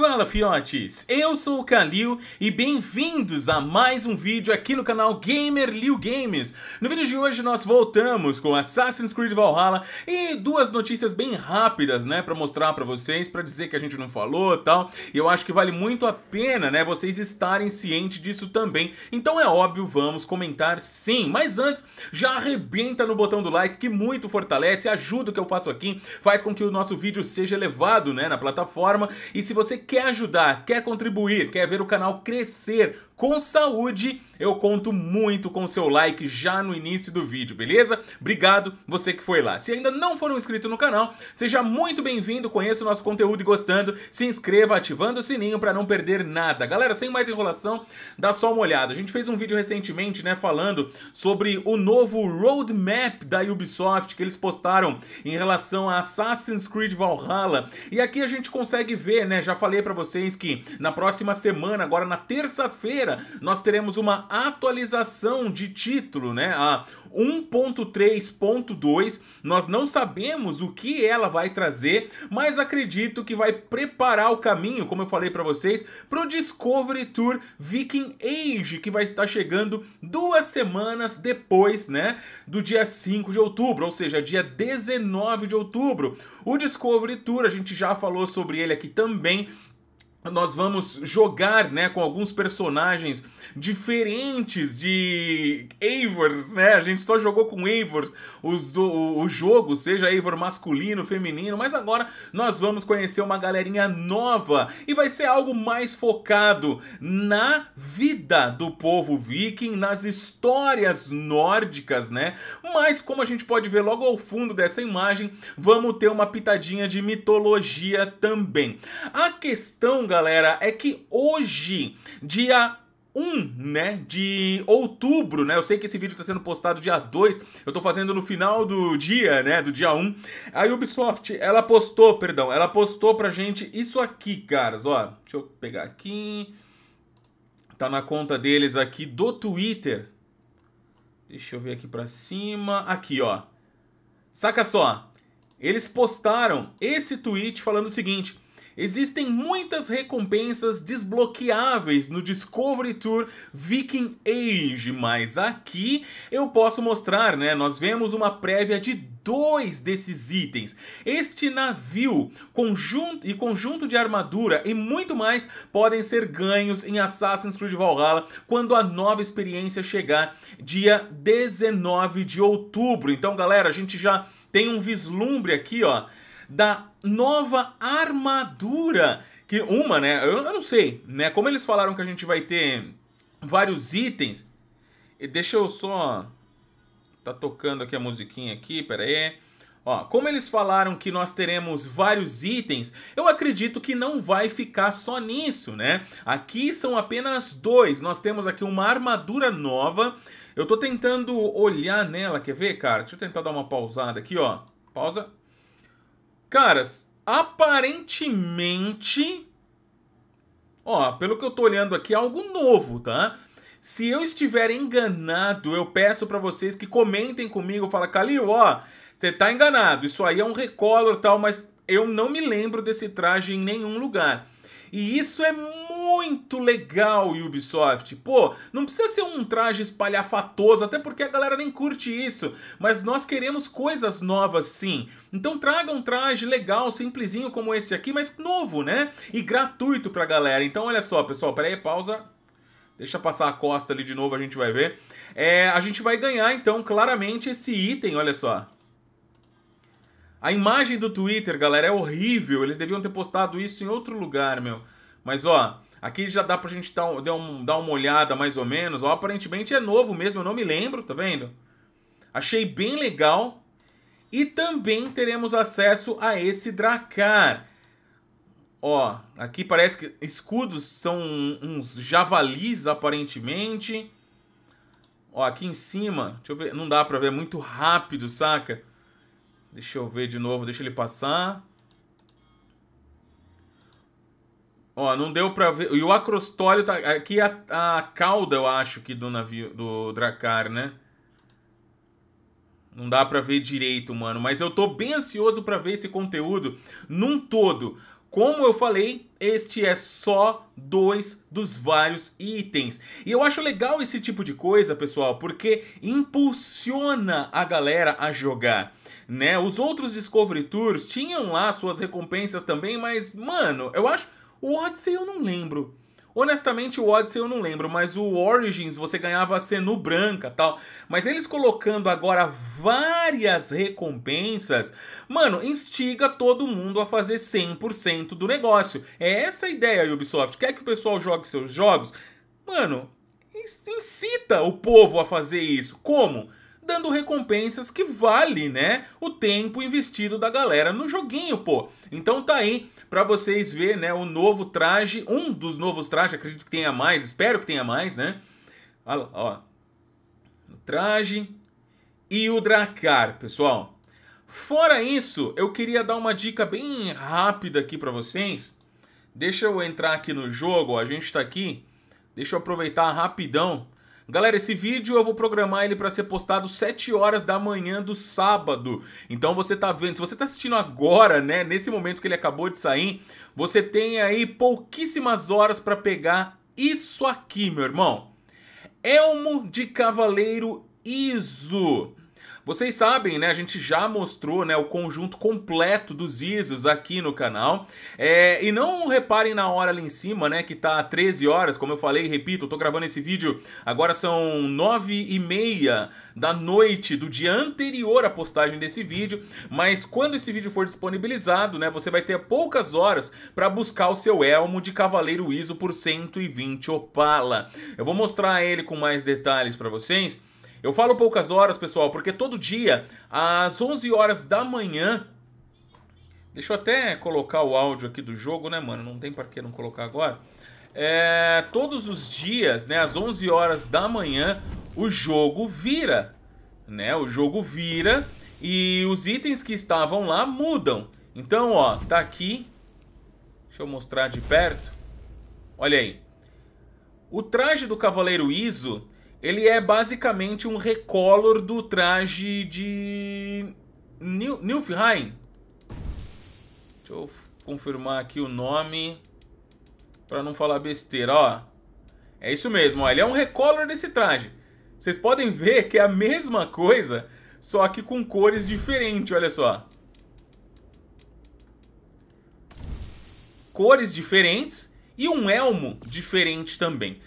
Fala fiotes, eu sou o Kalil e bem-vindos a mais um vídeo aqui no canal Gamer Liu Games. No vídeo de hoje nós voltamos com Assassin's Creed Valhalla e duas notícias bem rápidas, né, para mostrar para vocês, para dizer que a gente não falou, tal. E eu acho que vale muito a pena, né, vocês estarem cientes disso também. Então é óbvio, vamos comentar sim. Mas antes, já arrebenta no botão do like que muito fortalece, ajuda o que eu faço aqui, faz com que o nosso vídeo seja elevado, né, na plataforma. E se você quer ajudar, quer contribuir, quer ver o canal crescer, com saúde, eu conto muito com seu like já no início do vídeo, beleza? Obrigado você que foi lá. Se ainda não for um inscrito no canal, seja muito bem-vindo, conheça o nosso conteúdo e gostando, se inscreva ativando o sininho para não perder nada. Galera, sem mais enrolação, dá só uma olhada. A gente fez um vídeo recentemente, né, falando sobre o novo roadmap da Ubisoft que eles postaram em relação a Assassin's Creed Valhalla. E aqui a gente consegue ver, né, já falei para vocês que na próxima semana, agora na terça-feira, quinta-feira, nós teremos uma atualização de título, né? A 1.3.2. Nós não sabemos o que ela vai trazer, mas acredito que vai preparar o caminho, como eu falei para vocês, para o Discovery Tour Viking Age, que vai estar chegando duas semanas depois, né, do dia 5 de outubro, ou seja, dia 19 de outubro. O Discovery Tour, a gente já falou sobre ele aqui também, nós vamos jogar, né, com alguns personagens diferentes de Eivors, né? A gente só jogou com Eivors os, o, o jogo, seja Eivor masculino, feminino, mas agora nós vamos conhecer uma galerinha nova e vai ser algo mais focado na vida do povo viking, nas histórias nórdicas, né? Mas como a gente pode ver logo ao fundo dessa imagem, vamos ter uma pitadinha de mitologia também. A questão galera, é que hoje, dia 1, né, de outubro, né? Eu sei que esse vídeo está sendo postado dia 2, eu tô fazendo no final do dia, né, do dia 1. A Ubisoft, ela postou, perdão, ela postou pra gente isso aqui, caras, ó. Deixa eu pegar aqui. Tá na conta deles aqui do Twitter. Deixa eu ver aqui pra cima. Aqui, ó. Saca só. Eles postaram esse tweet falando o seguinte: Existem muitas recompensas desbloqueáveis no Discovery Tour Viking Age, mas aqui eu posso mostrar, né? Nós vemos uma prévia de dois desses itens. Este navio conjunto e conjunto de armadura e muito mais podem ser ganhos em Assassin's Creed Valhalla quando a nova experiência chegar dia 19 de outubro. Então, galera, a gente já tem um vislumbre aqui, ó, da nova armadura. Que uma, né? Eu, eu não sei, né? Como eles falaram que a gente vai ter vários itens. Deixa eu só. Tá tocando aqui a musiquinha aqui, pera aí. Ó, como eles falaram que nós teremos vários itens, eu acredito que não vai ficar só nisso, né? Aqui são apenas dois. Nós temos aqui uma armadura nova. Eu tô tentando olhar nela, quer ver, cara? Deixa eu tentar dar uma pausada aqui, ó. Pausa. Caras, aparentemente. Ó, pelo que eu tô olhando aqui, é algo novo, tá? Se eu estiver enganado, eu peço para vocês que comentem comigo, fala Calil, ó, você tá enganado, isso aí é um recolor tal, mas eu não me lembro desse traje em nenhum lugar. E isso é muito legal, Ubisoft. Pô, não precisa ser um traje espalhafatoso, até porque a galera nem curte isso. Mas nós queremos coisas novas sim. Então traga um traje legal, simplesinho como este aqui, mas novo, né? E gratuito pra galera. Então olha só, pessoal, peraí, pausa. Deixa passar a costa ali de novo, a gente vai ver. É, a gente vai ganhar, então, claramente esse item, olha só. A imagem do Twitter, galera, é horrível. Eles deviam ter postado isso em outro lugar, meu. Mas, ó, Aqui já dá pra gente dar, um, dar uma olhada mais ou menos. Ó, aparentemente é novo mesmo, eu não me lembro, tá vendo? Achei bem legal. E também teremos acesso a esse Dracar. Ó, aqui parece que escudos são uns javalis, aparentemente. Ó, aqui em cima, deixa eu ver, não dá pra ver, é muito rápido, saca? Deixa eu ver de novo, deixa ele passar. Ó, não deu pra ver. E o acrostólio tá. Aqui é a, a cauda, eu acho, que do navio. Do Dracar, né? Não dá pra ver direito, mano. Mas eu tô bem ansioso pra ver esse conteúdo num todo. Como eu falei, este é só dois dos vários itens. E eu acho legal esse tipo de coisa, pessoal, porque impulsiona a galera a jogar. Né? Os outros Discovery Tours tinham lá suas recompensas também, mas, mano, eu acho o Odyssey eu não lembro. Honestamente, o Odyssey eu não lembro, mas o Origins você ganhava a Senu branca tal. Mas eles colocando agora várias recompensas, mano, instiga todo mundo a fazer 100% do negócio. É essa a ideia, Ubisoft. Quer que o pessoal jogue seus jogos? Mano, incita o povo a fazer isso. Como? dando recompensas que vale, né, o tempo investido da galera no joguinho, pô. Então tá aí para vocês ver, né, o novo traje, um dos novos trajes, acredito que tenha mais, espero que tenha mais, né? Olha, ó. O traje e o Dracar, pessoal. Fora isso, eu queria dar uma dica bem rápida aqui para vocês. Deixa eu entrar aqui no jogo, ó, a gente tá aqui. Deixa eu aproveitar rapidão Galera, esse vídeo eu vou programar ele para ser postado 7 horas da manhã do sábado. Então você tá vendo, se você tá assistindo agora, né, nesse momento que ele acabou de sair, você tem aí pouquíssimas horas para pegar isso aqui, meu irmão. Elmo de Cavaleiro Iso. Vocês sabem, né? A gente já mostrou né, o conjunto completo dos ISOs aqui no canal. É, e não reparem na hora ali em cima, né? Que tá 13 horas, como eu falei, repito, eu tô gravando esse vídeo. Agora são 9 e meia da noite do dia anterior à postagem desse vídeo. Mas quando esse vídeo for disponibilizado, né? Você vai ter poucas horas para buscar o seu elmo de Cavaleiro ISO por 120 Opala. Eu vou mostrar ele com mais detalhes para vocês. Eu falo poucas horas, pessoal, porque todo dia, às 11 horas da manhã. Deixa eu até colocar o áudio aqui do jogo, né, mano? Não tem para que não colocar agora. É, todos os dias, né, às 11 horas da manhã, o jogo vira, né? O jogo vira e os itens que estavam lá mudam. Então, ó, tá aqui. Deixa eu mostrar de perto. Olha aí. O traje do Cavaleiro Iso ele é basicamente um recolor do traje de Nilfheim. Deixa eu confirmar aqui o nome para não falar besteira, ó. É isso mesmo, ó. ele é um recolor desse traje. Vocês podem ver que é a mesma coisa, só que com cores diferentes, olha só. Cores diferentes e um elmo diferente também.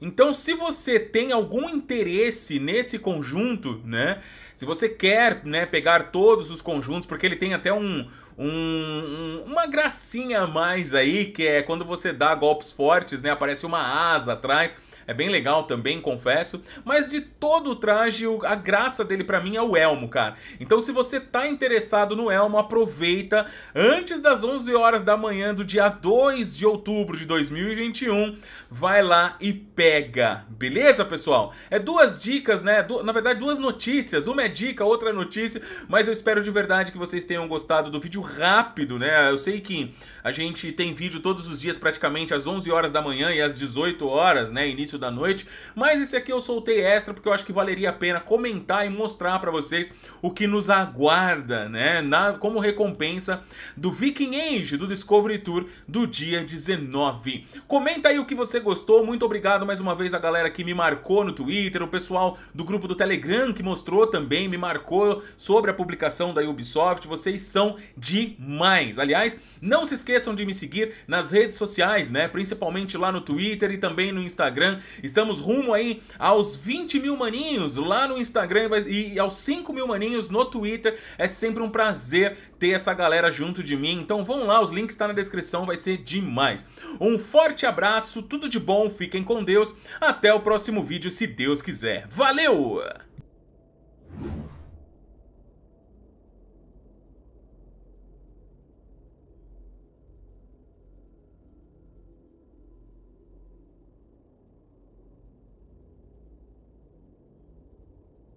Então, se você tem algum interesse nesse conjunto, né? Se você quer né, pegar todos os conjuntos, porque ele tem até um, um, uma gracinha a mais aí, que é quando você dá golpes fortes, né? Aparece uma asa atrás é bem legal também, confesso. Mas de todo o traje, a graça dele para mim é o elmo, cara. Então se você tá interessado no elmo, aproveita antes das 11 horas da manhã do dia 2 de outubro de 2021, vai lá e pega, beleza, pessoal? É duas dicas, né? Du na verdade, duas notícias. Uma é dica, outra é notícia, mas eu espero de verdade que vocês tenham gostado do vídeo rápido, né? Eu sei que a gente tem vídeo todos os dias praticamente às 11 horas da manhã e às 18 horas, né? Início início da noite, mas esse aqui eu soltei extra porque eu acho que valeria a pena comentar e mostrar para vocês o que nos aguarda, né, na, como recompensa do Viking Age, do Discovery Tour do dia 19. Comenta aí o que você gostou, muito obrigado mais uma vez a galera que me marcou no Twitter, o pessoal do grupo do Telegram que mostrou também, me marcou sobre a publicação da Ubisoft, vocês são demais. Aliás, não se esqueçam de me seguir nas redes sociais, né, principalmente lá no Twitter e também no Instagram, Estamos rumo aí aos 20 mil maninhos lá no Instagram e aos 5 mil maninhos no Twitter. É sempre um prazer ter essa galera junto de mim. Então vão lá, os links estão tá na descrição, vai ser demais. Um forte abraço, tudo de bom, fiquem com Deus. Até o próximo vídeo, se Deus quiser. Valeu!